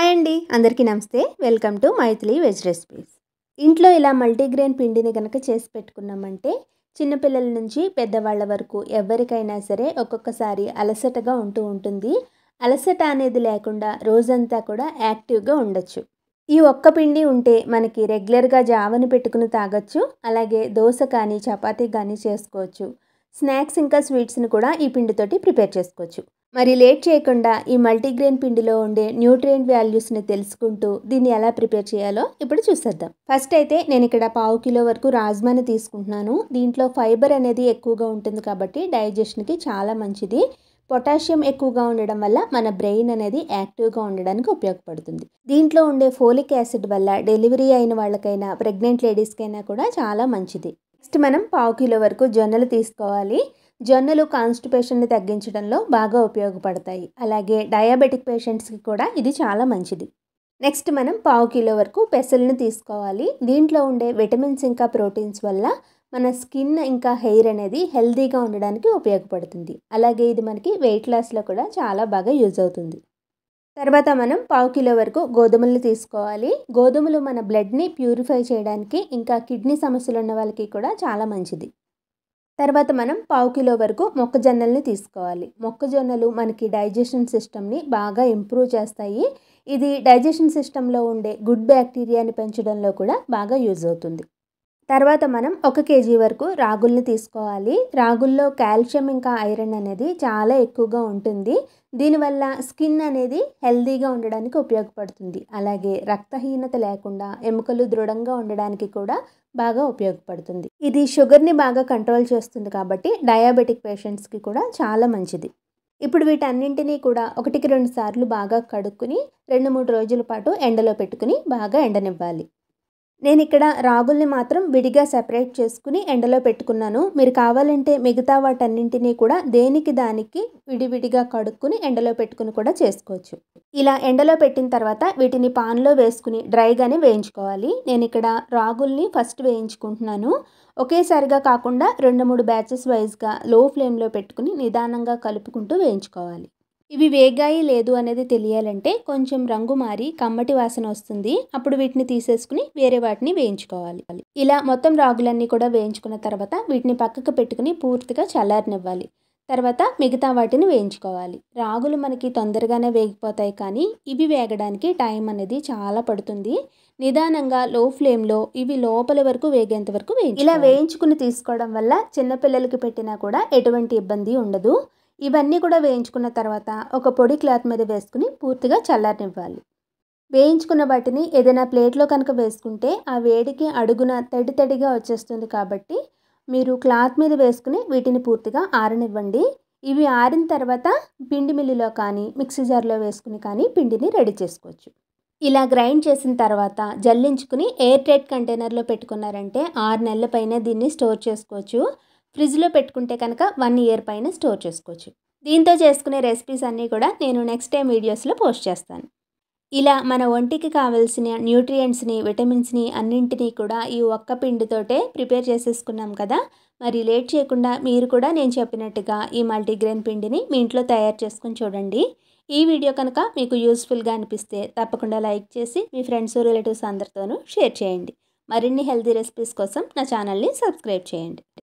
hi అండి అందరికీ నమస్తే welcome to Maithili veg recipes ఇంట్లో ఇలా మల్టీగ్రెయిన్ పిండిని కనుక చేసి పెట్టుకున్నామంటే చిన్నపిల్లల నుంచి పెద్దవాళ్ళ వరకు ఎవరికైనా సరే ఒక్కొక్కసారి అలసటగా ఉంటూ ఉంటుంది అలసట అనేది లేకుండా రోజంతా కూడా యాక్టివ్గా ఉండొచ్చు ఈ ఒక్క పిండి ఉంటే మనకి రెగ్యులర్గా జావను పెట్టుకుని తాగొచ్చు అలాగే దోశ కానీ చపాతీ కానీ చేసుకోవచ్చు స్నాక్స్ ఇంకా స్వీట్స్ని కూడా ఈ పిండితోటి ప్రిపేర్ చేసుకోవచ్చు మరి లేట్ చేయకుండా ఈ మల్టీగ్రెయిన్ పిండిలో ఉండే వాల్యూస్ ని తెలుసుకుంటూ దీన్ని ఎలా ప్రిపేర్ చేయాలో ఇప్పుడు చూసేద్దాం ఫస్ట్ అయితే నేను ఇక్కడ పావు కిలో వరకు రాజ్మాని తీసుకుంటున్నాను దీంట్లో ఫైబర్ అనేది ఎక్కువగా ఉంటుంది కాబట్టి డైజెషన్కి చాలా మంచిది పొటాషియం ఎక్కువగా ఉండడం వల్ల మన బ్రెయిన్ అనేది యాక్టివ్గా ఉండడానికి ఉపయోగపడుతుంది దీంట్లో ఉండే ఫోలిక్ యాసిడ్ వల్ల డెలివరీ అయిన వాళ్ళకైనా ప్రెగ్నెంట్ లేడీస్కైనా కూడా చాలా మంచిది నెక్స్ట్ మనం పావు కిలో వరకు జొన్నలు తీసుకోవాలి జొన్నలు కాన్స్టిపేషన్ని తగ్గించడంలో బాగా ఉపయోగపడతాయి అలాగే డయాబెటిక్ పేషెంట్స్కి కూడా ఇది చాలా మంచిది నెక్స్ట్ మనం పావు కిలో వరకు పెసల్ని తీసుకోవాలి దీంట్లో ఉండే విటమిన్స్ ఇంకా ప్రోటీన్స్ వల్ల మన స్కిన్ ఇంకా హెయిర్ అనేది హెల్దీగా ఉండడానికి ఉపయోగపడుతుంది అలాగే ఇది మనకి వెయిట్ లాస్లో కూడా చాలా బాగా యూజ్ అవుతుంది తర్వాత మనం పావు కిలో వరకు గోధుమలు తీసుకోవాలి గోధుమలు మన బ్లడ్ని ప్యూరిఫై చేయడానికి ఇంకా కిడ్నీ సమస్యలు ఉన్న వాళ్ళకి కూడా చాలా మంచిది తర్వాత మనం పావు కిలో వరకు మొక్కజొన్నల్ని తీసుకోవాలి మొక్కజొన్నలు మనకి డైజెషన్ సిస్టమ్ని బాగా ఇంప్రూవ్ చేస్తాయి ఇది డైజెషన్ సిస్టంలో ఉండే గుడ్ బ్యాక్టీరియాని పెంచడంలో కూడా బాగా యూజ్ అవుతుంది తర్వాత మనం ఒక కేజీ వరకు రాగుల్ని తీసుకోవాలి రాగుల్లో కాల్షియం ఇంకా ఐరన్ అనేది చాలా ఎక్కువగా ఉంటుంది దీనివల్ల స్కిన్ అనేది హెల్దీగా ఉండడానికి ఉపయోగపడుతుంది అలాగే రక్తహీనత లేకుండా ఎముకలు దృఢంగా ఉండడానికి కూడా బాగా ఉపయోగపడుతుంది ఇది షుగర్ని బాగా కంట్రోల్ చేస్తుంది కాబట్టి డయాబెటిక్ పేషెంట్స్కి కూడా చాలా మంచిది ఇప్పుడు వీటన్నింటినీ కూడా ఒకటికి రెండు సార్లు బాగా కడుక్కుని రెండు మూడు రోజుల పాటు ఎండలో పెట్టుకుని బాగా ఎండనివ్వాలి నేను ఇక్కడ రాగుల్ని మాత్రం విడిగా సెపరేట్ చేసుకుని ఎండలో పెట్టుకున్నాను మీరు కావాలంటే మిగతా వాటన్నింటినీ కూడా దేనికి దానికి విడివిడిగా కడుక్కుని ఎండలో పెట్టుకుని కూడా చేసుకోవచ్చు ఇలా ఎండలో పెట్టిన తర్వాత వీటిని పాన్లో వేసుకుని డ్రైగానే వేయించుకోవాలి నేను ఇక్కడ రాగుల్ని ఫస్ట్ వేయించుకుంటున్నాను ఒకేసారిగా కాకుండా రెండు మూడు బ్యాచెస్ వైజ్గా లో ఫ్లేమ్లో పెట్టుకుని నిదానంగా కలుపుకుంటూ వేయించుకోవాలి ఇవి వేగాయి లేదు అనేది తెలియాలంటే కొంచెం రంగు మారి కమ్మటి వాసన వస్తుంది అప్పుడు వీటిని తీసేసుకుని వేరే వాటిని వేయించుకోవాలి ఇలా మొత్తం రాగులన్నీ కూడా వేయించుకున్న తర్వాత వీటిని పక్కకు పెట్టుకుని పూర్తిగా చల్లారనివ్వాలి తర్వాత మిగతా వాటిని వేయించుకోవాలి రాగులు మనకి తొందరగానే వేగిపోతాయి కానీ ఇవి వేగడానికి టైం అనేది చాలా పడుతుంది నిదానంగా లో ఫ్లేమ్లో ఇవి లోపల వరకు వేగేంత వరకు వేయించు ఇలా వేయించుకుని తీసుకోవడం వల్ల చిన్నపిల్లలకి పెట్టినా కూడా ఎటువంటి ఇబ్బంది ఉండదు ఇవన్నీ కూడా వేయించుకున్న తర్వాత ఒక పొడి క్లాత్ మీద వేసుకుని పూర్తిగా చల్లారనివ్వాలి వేయించుకున్న వాటిని ఏదైనా ప్లేట్లో కనుక వేసుకుంటే ఆ వేడికి అడుగున తడి తడిగా వచ్చేస్తుంది కాబట్టి మీరు క్లాత్ మీద వేసుకుని వీటిని పూర్తిగా ఆరనివ్వండి ఇవి ఆరిన తర్వాత పిండి మిల్లులో కానీ మిక్సీ జార్లో వేసుకుని కానీ పిండిని రెడీ చేసుకోవచ్చు ఇలా గ్రైండ్ చేసిన తర్వాత జల్లించుకుని ఎయిర్ టైట్ కంటైనర్లో పెట్టుకున్నారంటే ఆరు నెలల పైన దీన్ని స్టోర్ చేసుకోవచ్చు ఫ్రిడ్జ్లో పెట్టుకుంటే కనుక వన్ ఇయర్ పైన స్టోర్ చేసుకోవచ్చు దీంతో చేసుకునే రెసిపీస్ అన్నీ కూడా నేను నెక్స్ట్ టైం వీడియోస్లో పోస్ట్ చేస్తాను ఇలా మన ఒంటికి కావాల్సిన న్యూట్రియంట్స్ని విటమిన్స్ని అన్నింటినీ కూడా ఈ ఒక్క పిండితోటే ప్రిపేర్ చేసేసుకున్నాం కదా మరి లేట్ చేయకుండా మీరు కూడా నేను చెప్పినట్టుగా ఈ మల్టీగ్రెయిన్ పిండిని మీ ఇంట్లో తయారు చేసుకుని చూడండి ఈ వీడియో కనుక మీకు యూస్ఫుల్గా అనిపిస్తే తప్పకుండా లైక్ చేసి మీ ఫ్రెండ్స్ రిలేటివ్స్ అందరితోనూ షేర్ చేయండి మరిన్ని హెల్తీ రెసిపీస్ కోసం నా ఛానల్ని సబ్స్క్రైబ్ చేయండి